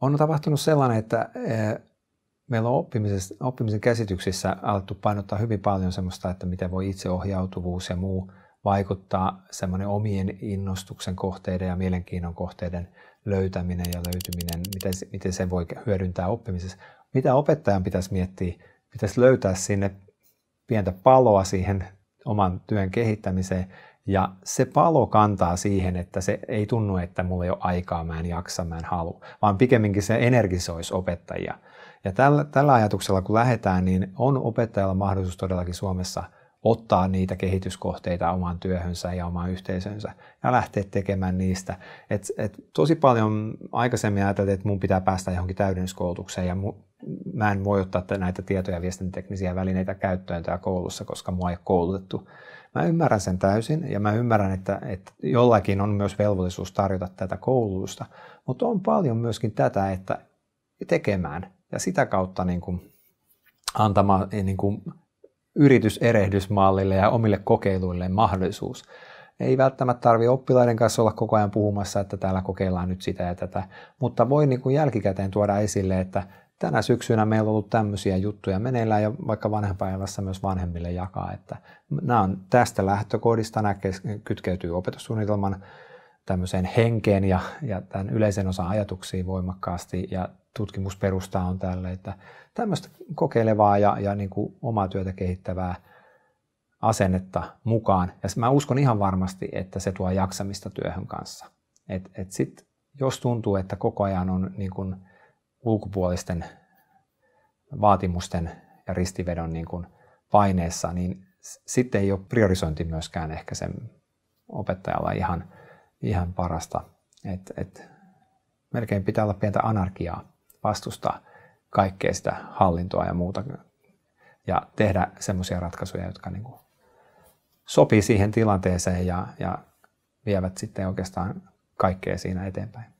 on tapahtunut sellainen, että eh, meillä on oppimisen, käsityksissä alettu painottaa hyvin paljon sellaista, että miten voi itseohjautuvuus ja muu vaikuttaa semmoinen omien innostuksen kohteiden ja mielenkiinnon kohteiden löytäminen ja löytyminen, miten, se, miten se voi hyödyntää oppimisessa. Mitä opettajan pitäisi miettiä? Pitäisi löytää sinne pientä paloa siihen oman työn kehittämiseen ja se palo kantaa siihen, että se ei tunnu, että mulla ei ole aikaa, mä en jaksa, mä en halua, vaan pikemminkin se energisoisi opettajia. Ja tällä, tällä ajatuksella kun lähdetään, niin on opettajalla mahdollisuus todellakin Suomessa ottaa niitä kehityskohteita omaan työhönsä ja omaan yhteisönsä ja lähteä tekemään niistä. Et, et tosi paljon aikaisemmin ajateltiin, että mun pitää päästä johonkin täydennyskoulutukseen ja mu, mä en voi ottaa näitä tietoja ja viestintäteknisiä välineitä käyttöön täällä koulussa, koska mua ei ole koulutettu. Mä ymmärrän sen täysin ja mä ymmärrän, että, että jollakin on myös velvollisuus tarjota tätä koulutusta, mutta on paljon myöskin tätä, että tekemään ja sitä kautta niin kuin antamaan niin kuin yrityserehdysmallille ja omille kokeiluille mahdollisuus ei välttämättä tarvi oppilaiden kanssa olla koko ajan puhumassa, että täällä kokeillaan nyt sitä ja tätä, mutta voi niin kuin jälkikäteen tuoda esille, että tänä syksynä meillä on ollut tämmöisiä juttuja meneillään ja vaikka vanhempainvassa myös vanhemmille jakaa, että nämä on tästä lähtökohdista, nämä kytkeytyy opetussuunnitelman tämmöiseen henkeen ja, ja tämän yleisen osan ajatuksiin voimakkaasti ja tutkimusperusta on tälle, että tämmöistä kokeilevaa ja, ja niin kuin omaa työtä kehittävää asennetta mukaan. Ja mä uskon ihan varmasti, että se tuo jaksamista työhön kanssa. Et, et sit, jos tuntuu, että koko ajan on niin kuin, ulkopuolisten vaatimusten ja ristivedon niin kuin paineessa, niin sitten ei ole priorisointi myöskään ehkä sen opettajalla ihan, ihan parasta. Et, et, melkein pitää olla pientä anarkiaa vastustaa kaikkea sitä hallintoa ja muuta ja tehdä semmoisia ratkaisuja, jotka niin kuin sopii siihen tilanteeseen ja, ja vievät sitten oikeastaan kaikkea siinä eteenpäin.